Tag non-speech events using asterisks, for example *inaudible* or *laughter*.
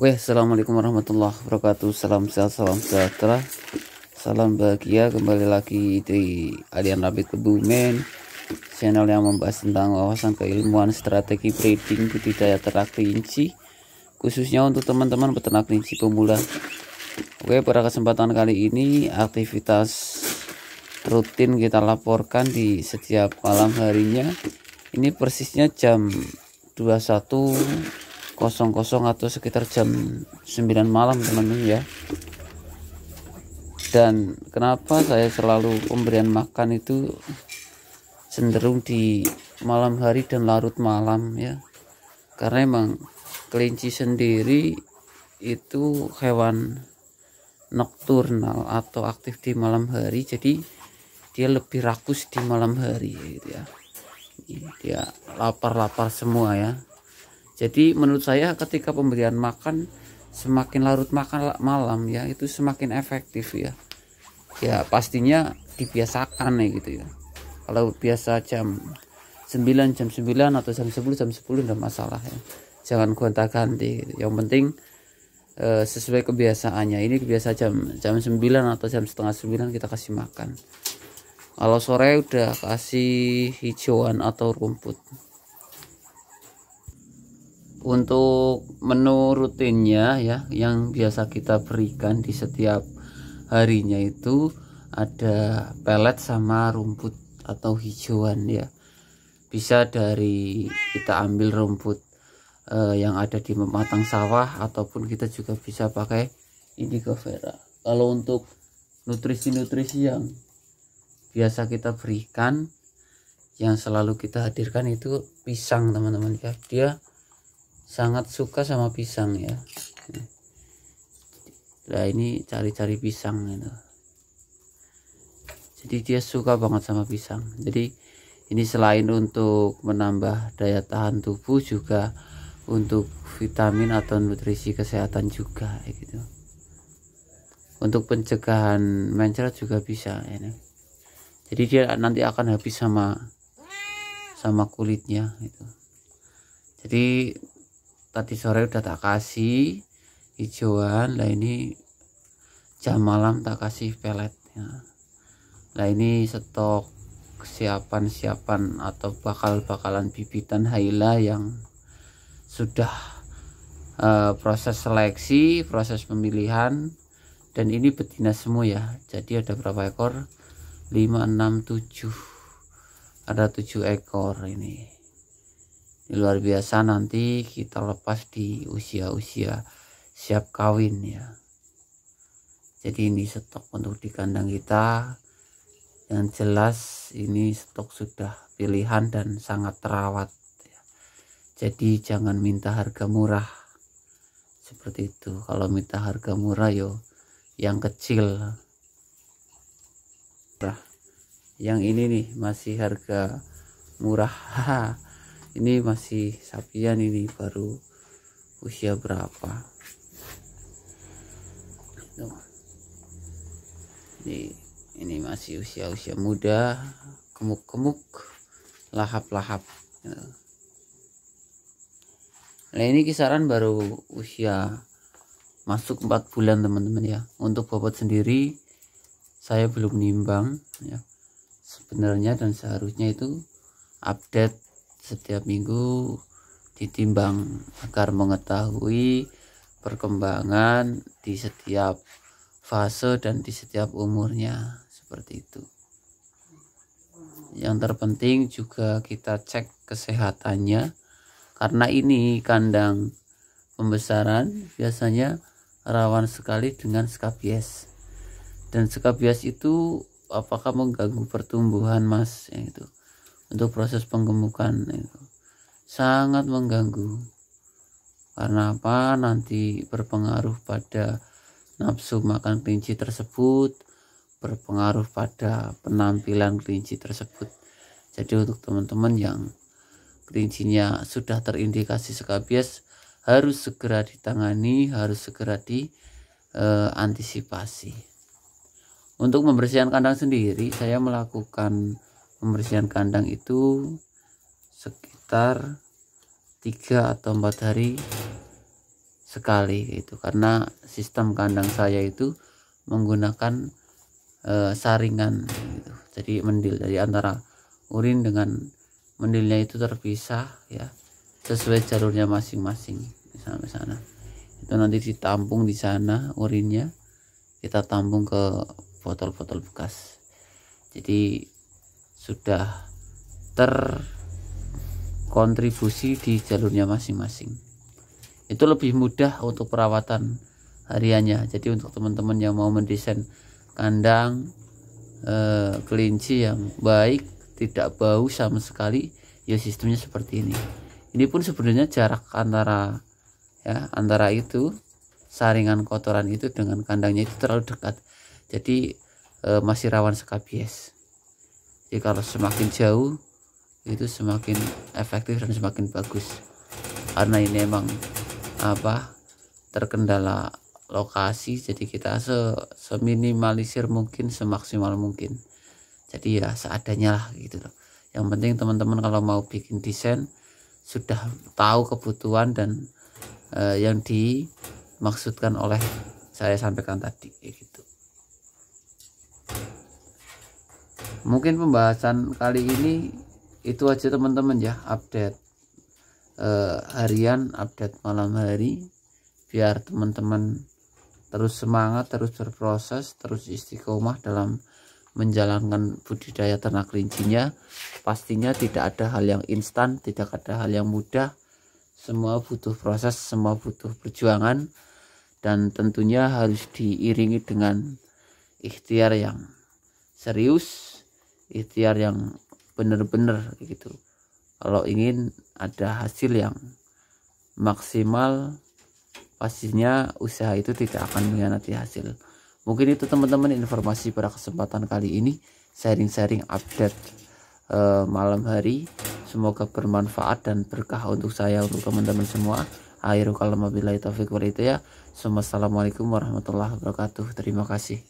Wih, assalamualaikum warahmatullahi wabarakatuh. Salam sehat, salam sejahtera, salam bahagia. Kembali lagi di Alian Rabbit Kebumen, channel yang membahas tentang wawasan keilmuan strategi breeding budidaya ternak kelinci, khususnya untuk teman-teman peternak kelinci pemula. Oke, pada kesempatan kali ini aktivitas rutin kita laporkan di setiap malam harinya. Ini persisnya jam 21 kosong-kosong atau sekitar jam 9 malam teman-teman ya dan kenapa saya selalu pemberian makan itu cenderung di malam hari dan larut malam ya karena emang kelinci sendiri itu hewan nokturnal atau aktif di malam hari jadi dia lebih rakus di malam hari gitu ya dia lapar-lapar semua ya jadi menurut saya ketika pemberian makan semakin larut makan malam ya itu semakin efektif ya. Ya pastinya dibiasakan ya gitu ya. Kalau biasa jam 9 jam 9 atau jam 10 jam 10 enggak masalah ya. Jangan gonta ganti. Gitu. Yang penting eh, sesuai kebiasaannya. Ini kebiasaan jam jam 9 atau jam setengah 9 kita kasih makan. Kalau sore udah kasih hijauan atau rumput untuk menu rutinnya ya yang biasa kita berikan di setiap harinya itu ada pelet sama rumput atau hijauan ya bisa dari kita ambil rumput uh, yang ada di mematang sawah ataupun kita juga bisa pakai indigo vera kalau untuk nutrisi-nutrisi yang biasa kita berikan yang selalu kita hadirkan itu pisang teman-teman ya dia sangat suka sama pisang ya nah ini cari-cari pisang gitu jadi dia suka banget sama pisang jadi ini selain untuk menambah daya tahan tubuh juga untuk vitamin atau nutrisi kesehatan juga gitu untuk pencegahan mencret juga bisa ya, ini. jadi dia nanti akan habis sama sama kulitnya itu. jadi tadi sore udah tak kasih hijauan lah ini jam malam tak kasih pelet ya. nah ini stok kesiapan-siapan atau bakal-bakalan bibitan haila yang sudah uh, proses seleksi, proses pemilihan dan ini betina semua ya. Jadi ada berapa ekor? 5 6 7. Ada 7 ekor ini. Ini luar biasa nanti kita lepas di usia-usia siap kawin ya. Jadi ini stok untuk di kandang kita. Yang jelas ini stok sudah pilihan dan sangat terawat. Ya. Jadi jangan minta harga murah. Seperti itu. Kalau minta harga murah yo yang kecil. yang ini nih masih harga murah *laughs* ini masih sapian ini baru usia berapa ini ini masih usia-usia muda kemuk-kemuk lahap-lahap nah ini kisaran baru usia masuk 4 bulan teman-teman ya untuk bobot sendiri saya belum nimbang ya sebenarnya dan seharusnya itu update setiap minggu ditimbang agar mengetahui perkembangan di setiap fase dan di setiap umurnya seperti itu yang terpenting juga kita cek kesehatannya karena ini kandang pembesaran biasanya rawan sekali dengan skabies dan skabies itu apakah mengganggu pertumbuhan mas yang itu untuk proses penggemukan itu sangat mengganggu karena apa nanti berpengaruh pada nafsu makan kelinci tersebut berpengaruh pada penampilan kelinci tersebut jadi untuk teman-teman yang kelincinya sudah terindikasi skabies harus segera ditangani harus segera diantisipasi eh, e, untuk membersihkan kandang sendiri saya melakukan pembersihan kandang itu sekitar tiga atau empat hari sekali itu karena sistem kandang saya itu menggunakan e, saringan gitu. jadi mendil dari antara urin dengan mendilnya itu terpisah ya sesuai jalurnya masing-masing sampai sana itu nanti ditampung di sana urinnya kita tampung ke botol-botol bekas jadi sudah terkontribusi di jalurnya masing-masing itu lebih mudah untuk perawatan hariannya jadi untuk teman-teman yang mau mendesain kandang eh, kelinci yang baik tidak bau sama sekali ya sistemnya seperti ini ini pun sebenarnya jarak antara ya antara itu saringan kotoran itu dengan kandangnya itu terlalu dekat jadi e, masih rawan skabies jadi ya, kalau semakin jauh itu semakin efektif dan semakin bagus karena ini emang apa terkendala lokasi jadi kita se seminimalisir mungkin semaksimal mungkin jadi ya seadanya lah gitu loh yang penting teman-teman kalau mau bikin desain sudah tahu kebutuhan dan eh, yang dimaksudkan oleh saya sampaikan tadi gitu. mungkin pembahasan kali ini itu aja teman-teman ya update uh, harian update malam hari biar teman-teman terus semangat terus berproses terus istiqomah dalam menjalankan budidaya ternak kelincinya pastinya tidak ada hal yang instan tidak ada hal yang mudah semua butuh proses semua butuh perjuangan dan tentunya harus diiringi dengan ikhtiar yang serius ikhtiar yang benar-benar gitu kalau ingin ada hasil yang maksimal pastinya usaha itu tidak akan mengkhianati hasil mungkin itu teman-teman informasi pada kesempatan kali ini sharing-sharing update uh, malam hari semoga bermanfaat dan berkah untuk saya untuk teman-teman semua akhir kalau wabillahi taufiq walhidayah assalamualaikum warahmatullahi wabarakatuh terima kasih